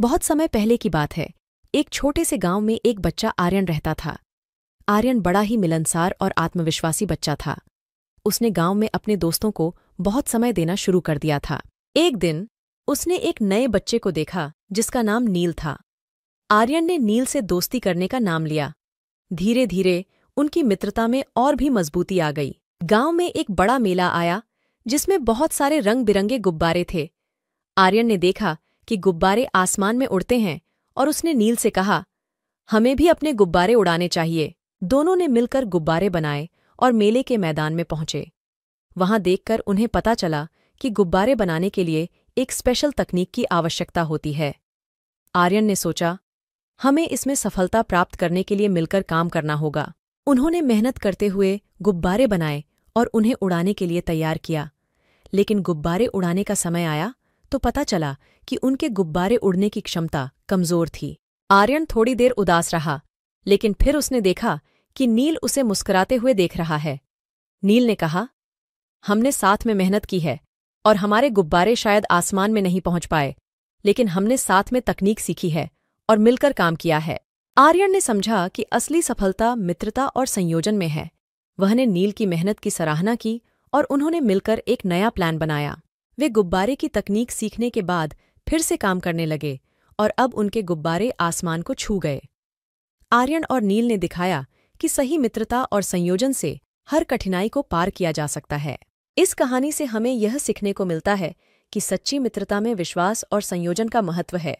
बहुत समय पहले की बात है एक छोटे से गांव में एक बच्चा आर्यन रहता था आर्यन बड़ा ही मिलनसार और आत्मविश्वासी बच्चा था उसने गांव में अपने दोस्तों को बहुत समय देना शुरू कर दिया था एक दिन उसने एक नए बच्चे को देखा जिसका नाम नील था आर्यन ने नील से दोस्ती करने का नाम लिया धीरे धीरे उनकी मित्रता में और भी मजबूती आ गई गांव में एक बड़ा मेला आया जिसमें बहुत सारे रंग बिरंगे गुब्बारे थे आर्यन ने देखा कि गुब्बारे आसमान में उड़ते हैं और उसने नील से कहा हमें भी अपने गुब्बारे उड़ाने चाहिए दोनों ने मिलकर गुब्बारे बनाए और मेले के मैदान में पहुंचे वहां देखकर उन्हें पता चला कि गुब्बारे बनाने के लिए एक स्पेशल तकनीक की आवश्यकता होती है आर्यन ने सोचा हमें इसमें सफलता प्राप्त करने के लिए मिलकर काम करना होगा उन्होंने मेहनत करते हुए गुब्बारे बनाए और उन्हें उड़ाने के लिए तैयार किया लेकिन गुब्बारे उड़ाने का समय आया तो पता चला कि उनके गुब्बारे उड़ने की क्षमता कमजोर थी आर्यन थोड़ी देर उदास रहा लेकिन फिर उसने देखा कि नील उसे मुस्कुराते हुए देख रहा है नील ने कहा हमने साथ में मेहनत की है और हमारे गुब्बारे शायद आसमान में नहीं पहुंच पाए लेकिन हमने साथ में तकनीक सीखी है और मिलकर काम किया है आर्यन ने समझा कि असली सफलता मित्रता और संयोजन में है वह ने नील की मेहनत की सराहना की और उन्होंने मिलकर एक नया प्लान बनाया वे गुब्बारे की तकनीक सीखने के बाद फिर से काम करने लगे और अब उनके गुब्बारे आसमान को छू गए आर्यन और नील ने दिखाया कि सही मित्रता और संयोजन से हर कठिनाई को पार किया जा सकता है इस कहानी से हमें यह सीखने को मिलता है कि सच्ची मित्रता में विश्वास और संयोजन का महत्व है